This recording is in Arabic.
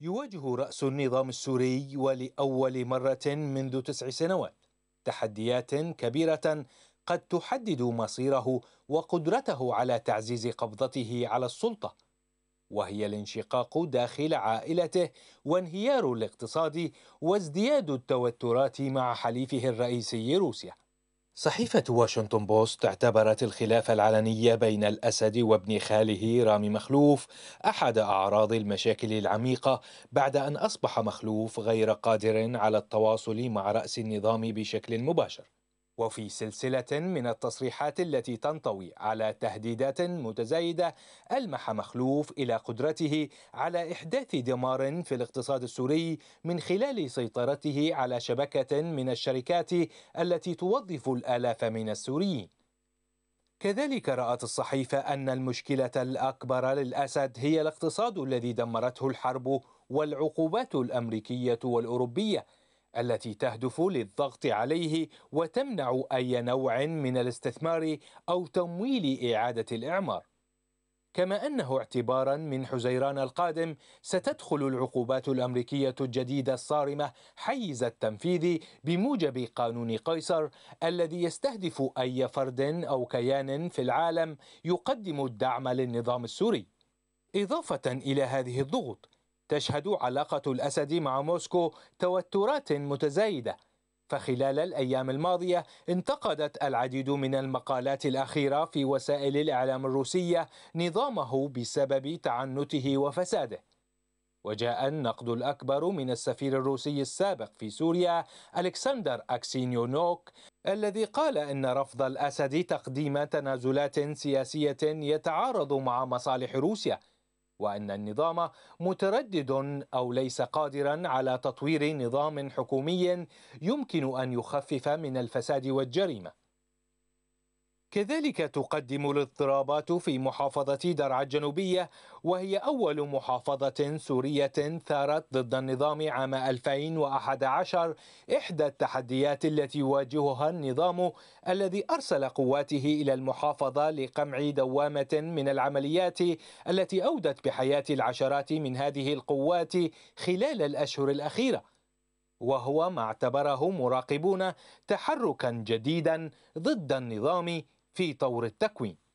يواجه رأس النظام السوري ولأول مرة منذ تسع سنوات تحديات كبيرة قد تحدد مصيره وقدرته على تعزيز قبضته على السلطة وهي الانشقاق داخل عائلته وانهيار الاقتصاد وازدياد التوترات مع حليفه الرئيسي روسيا صحيفة واشنطن بوست اعتبرت الخلاف العلني بين الأسد وابن خاله رامي مخلوف أحد أعراض المشاكل العميقة بعد أن أصبح مخلوف غير قادر على التواصل مع رأس النظام بشكل مباشر وفي سلسلة من التصريحات التي تنطوي على تهديدات متزايدة ألمح مخلوف إلى قدرته على إحداث دمار في الاقتصاد السوري من خلال سيطرته على شبكة من الشركات التي توظف الآلاف من السوريين كذلك رأت الصحيفة أن المشكلة الأكبر للأسد هي الاقتصاد الذي دمرته الحرب والعقوبات الأمريكية والأوروبية التي تهدف للضغط عليه وتمنع اي نوع من الاستثمار او تمويل اعاده الاعمار كما انه اعتبارا من حزيران القادم ستدخل العقوبات الامريكيه الجديده الصارمه حيز التنفيذ بموجب قانون قيصر الذي يستهدف اي فرد او كيان في العالم يقدم الدعم للنظام السوري اضافه الى هذه الضغوط تشهد علاقة الأسد مع موسكو توترات متزايدة فخلال الأيام الماضية انتقدت العديد من المقالات الأخيرة في وسائل الإعلام الروسية نظامه بسبب تعنته وفساده وجاء النقد الأكبر من السفير الروسي السابق في سوريا ألكسندر أكسينيونوك الذي قال إن رفض الأسد تقديم تنازلات سياسية يتعارض مع مصالح روسيا وان النظام متردد او ليس قادرا على تطوير نظام حكومي يمكن ان يخفف من الفساد والجريمه كذلك تقدم الاضطرابات في محافظة درعا الجنوبية وهي أول محافظة سورية ثارت ضد النظام عام 2011 إحدى التحديات التي يواجهها النظام الذي أرسل قواته إلى المحافظة لقمع دوامة من العمليات التي أودت بحياة العشرات من هذه القوات خلال الأشهر الأخيرة وهو ما اعتبره مراقبون تحركا جديدا ضد النظام في طور التكوين